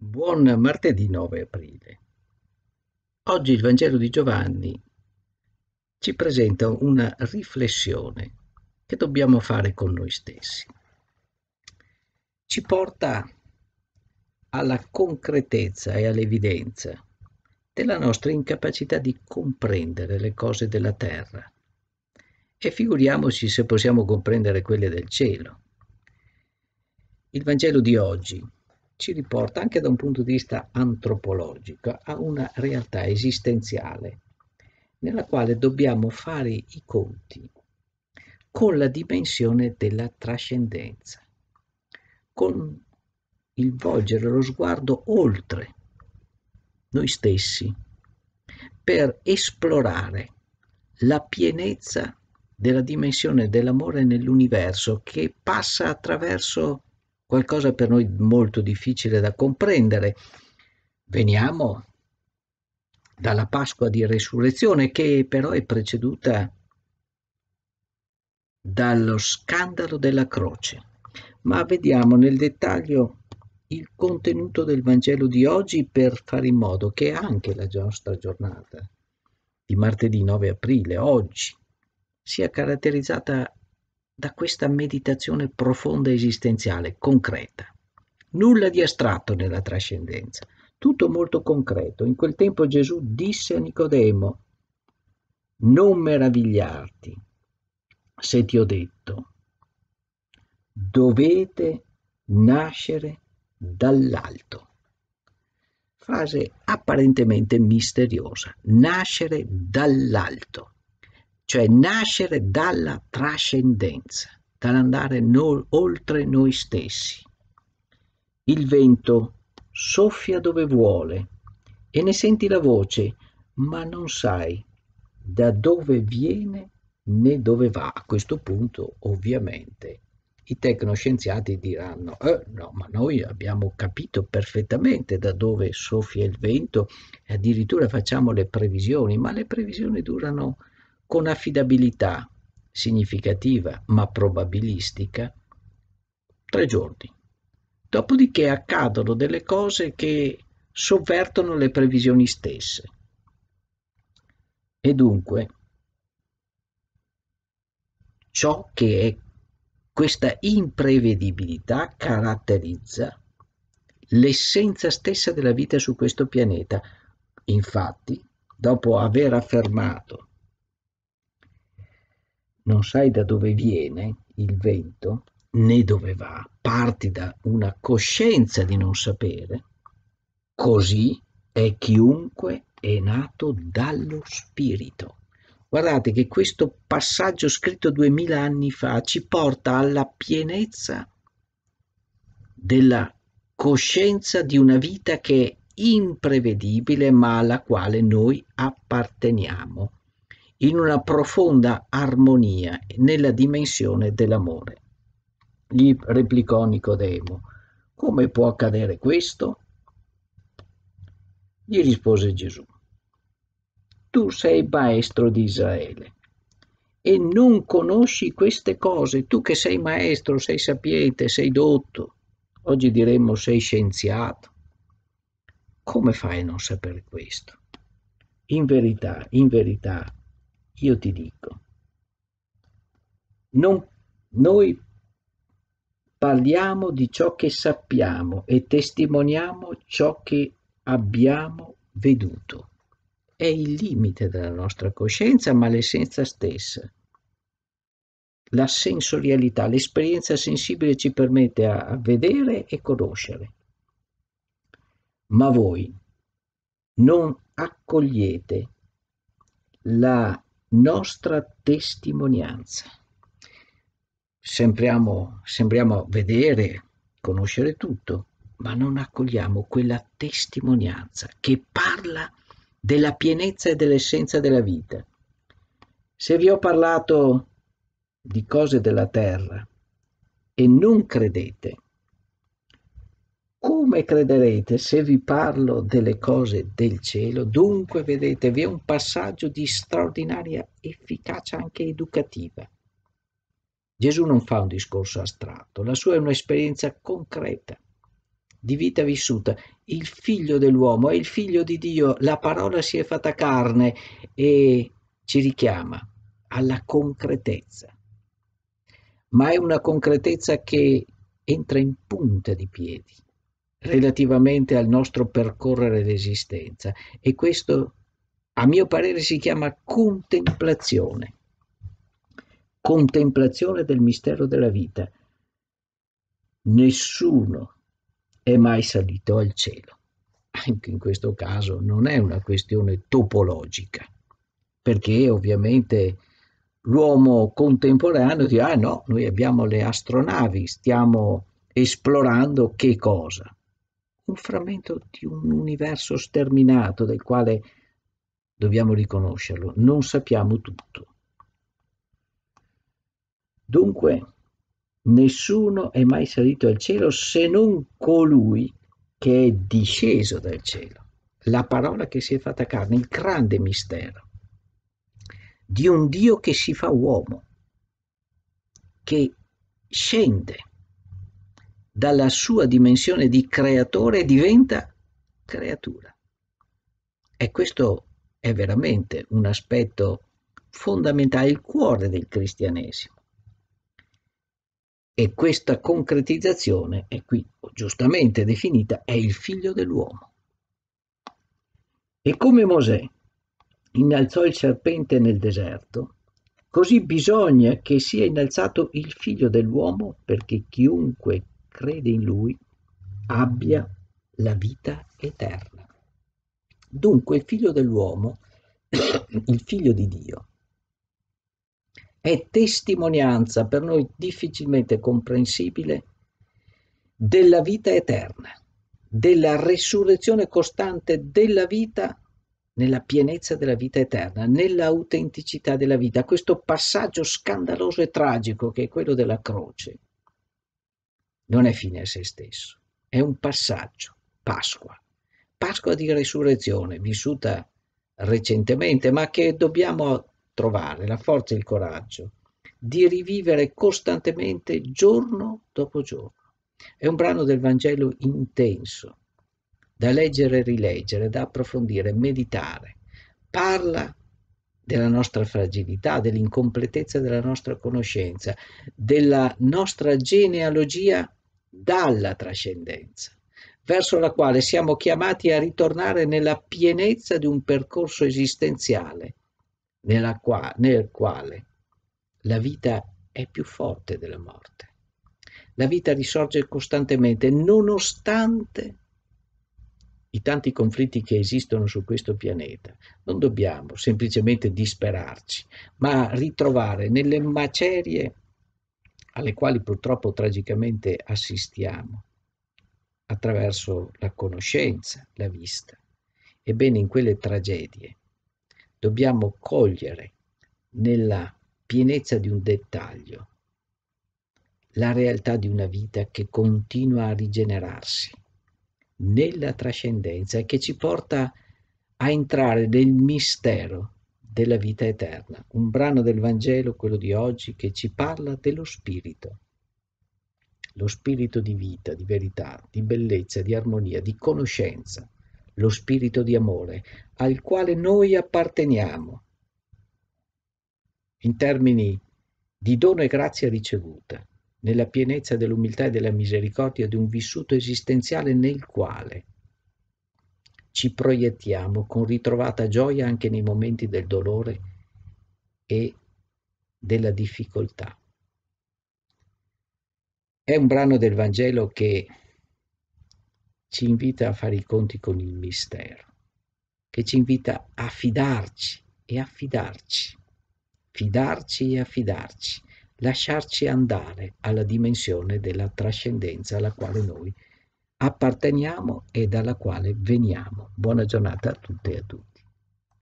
Buon martedì 9 aprile. Oggi il Vangelo di Giovanni ci presenta una riflessione che dobbiamo fare con noi stessi. Ci porta alla concretezza e all'evidenza della nostra incapacità di comprendere le cose della terra e figuriamoci se possiamo comprendere quelle del cielo. Il Vangelo di oggi ci riporta anche da un punto di vista antropologico a una realtà esistenziale nella quale dobbiamo fare i conti con la dimensione della trascendenza, con il volgere lo sguardo oltre noi stessi per esplorare la pienezza della dimensione dell'amore nell'universo che passa attraverso qualcosa per noi molto difficile da comprendere. Veniamo dalla Pasqua di Resurrezione che però è preceduta dallo scandalo della croce. Ma vediamo nel dettaglio il contenuto del Vangelo di oggi per fare in modo che anche la nostra giornata di martedì 9 aprile, oggi, sia caratterizzata da questa meditazione profonda esistenziale, concreta. Nulla di astratto nella trascendenza, tutto molto concreto. In quel tempo Gesù disse a Nicodemo, non meravigliarti se ti ho detto, dovete nascere dall'alto. Frase apparentemente misteriosa, nascere dall'alto cioè nascere dalla trascendenza, dall'andare no, oltre noi stessi. Il vento soffia dove vuole e ne senti la voce, ma non sai da dove viene né dove va. A questo punto, ovviamente, i tecnoscienziati diranno, eh, no, ma noi abbiamo capito perfettamente da dove soffia il vento e addirittura facciamo le previsioni, ma le previsioni durano con affidabilità significativa ma probabilistica tre giorni. Dopodiché accadono delle cose che sovvertono le previsioni stesse. E dunque, ciò che è questa imprevedibilità caratterizza l'essenza stessa della vita su questo pianeta. Infatti, dopo aver affermato non sai da dove viene il vento né dove va, parti da una coscienza di non sapere, così è chiunque è nato dallo Spirito. Guardate che questo passaggio scritto duemila anni fa ci porta alla pienezza della coscienza di una vita che è imprevedibile ma alla quale noi apparteniamo in una profonda armonia nella dimensione dell'amore. Gli replicò Nicodemo, come può accadere questo? Gli rispose Gesù, tu sei maestro di Israele e non conosci queste cose, tu che sei maestro, sei sapiente, sei dotto, oggi diremmo sei scienziato. Come fai a non sapere questo? In verità, in verità, io ti dico, non, noi parliamo di ciò che sappiamo e testimoniamo ciò che abbiamo veduto. È il limite della nostra coscienza, ma l'essenza stessa. La sensorialità, l'esperienza sensibile ci permette a vedere e conoscere. Ma voi non accogliete la nostra testimonianza. Sembriamo, sembriamo vedere, conoscere tutto, ma non accogliamo quella testimonianza che parla della pienezza e dell'essenza della vita. Se vi ho parlato di cose della terra e non credete, come crederete se vi parlo delle cose del cielo? Dunque, vedete, vi è un passaggio di straordinaria efficacia anche educativa. Gesù non fa un discorso astratto, la sua è un'esperienza concreta, di vita vissuta. Il figlio dell'uomo è il figlio di Dio, la parola si è fatta carne e ci richiama alla concretezza. Ma è una concretezza che entra in punta di piedi relativamente al nostro percorrere l'esistenza e questo a mio parere si chiama contemplazione, contemplazione del mistero della vita. Nessuno è mai salito al cielo. Anche in questo caso non è una questione topologica, perché ovviamente l'uomo contemporaneo dice, ah no, noi abbiamo le astronavi, stiamo esplorando che cosa? un frammento di un universo sterminato del quale dobbiamo riconoscerlo, non sappiamo tutto. Dunque, nessuno è mai salito al cielo se non colui che è disceso dal cielo, la parola che si è fatta carne, il grande mistero di un Dio che si fa uomo, che scende dalla sua dimensione di creatore diventa creatura. E questo è veramente un aspetto fondamentale, il cuore del cristianesimo. E questa concretizzazione è qui giustamente definita, è il figlio dell'uomo. E come Mosè innalzò il serpente nel deserto, così bisogna che sia innalzato il figlio dell'uomo perché chiunque crede in lui abbia la vita eterna. Dunque il figlio dell'uomo, il figlio di Dio, è testimonianza per noi difficilmente comprensibile della vita eterna, della resurrezione costante della vita nella pienezza della vita eterna, nell'autenticità della vita, questo passaggio scandaloso e tragico che è quello della croce, non è fine a se stesso, è un passaggio, Pasqua. Pasqua di risurrezione, vissuta recentemente, ma che dobbiamo trovare la forza e il coraggio di rivivere costantemente giorno dopo giorno. È un brano del Vangelo intenso, da leggere e rileggere, da approfondire, meditare. Parla della nostra fragilità, dell'incompletezza della nostra conoscenza, della nostra genealogia dalla trascendenza, verso la quale siamo chiamati a ritornare nella pienezza di un percorso esistenziale, qua, nel quale la vita è più forte della morte. La vita risorge costantemente, nonostante i tanti conflitti che esistono su questo pianeta. Non dobbiamo semplicemente disperarci, ma ritrovare nelle macerie alle quali purtroppo tragicamente assistiamo attraverso la conoscenza, la vista. Ebbene, in quelle tragedie dobbiamo cogliere nella pienezza di un dettaglio la realtà di una vita che continua a rigenerarsi nella trascendenza e che ci porta a entrare nel mistero della vita eterna, un brano del Vangelo, quello di oggi, che ci parla dello Spirito, lo Spirito di vita, di verità, di bellezza, di armonia, di conoscenza, lo Spirito di amore, al quale noi apparteniamo in termini di dono e grazia ricevuta, nella pienezza dell'umiltà e della misericordia di un vissuto esistenziale nel quale ci proiettiamo con ritrovata gioia anche nei momenti del dolore e della difficoltà. È un brano del Vangelo che ci invita a fare i conti con il mistero, che ci invita a fidarci e affidarci, fidarci e affidarci, lasciarci andare alla dimensione della trascendenza alla quale noi apparteniamo e dalla quale veniamo. Buona giornata a tutte e a tutti.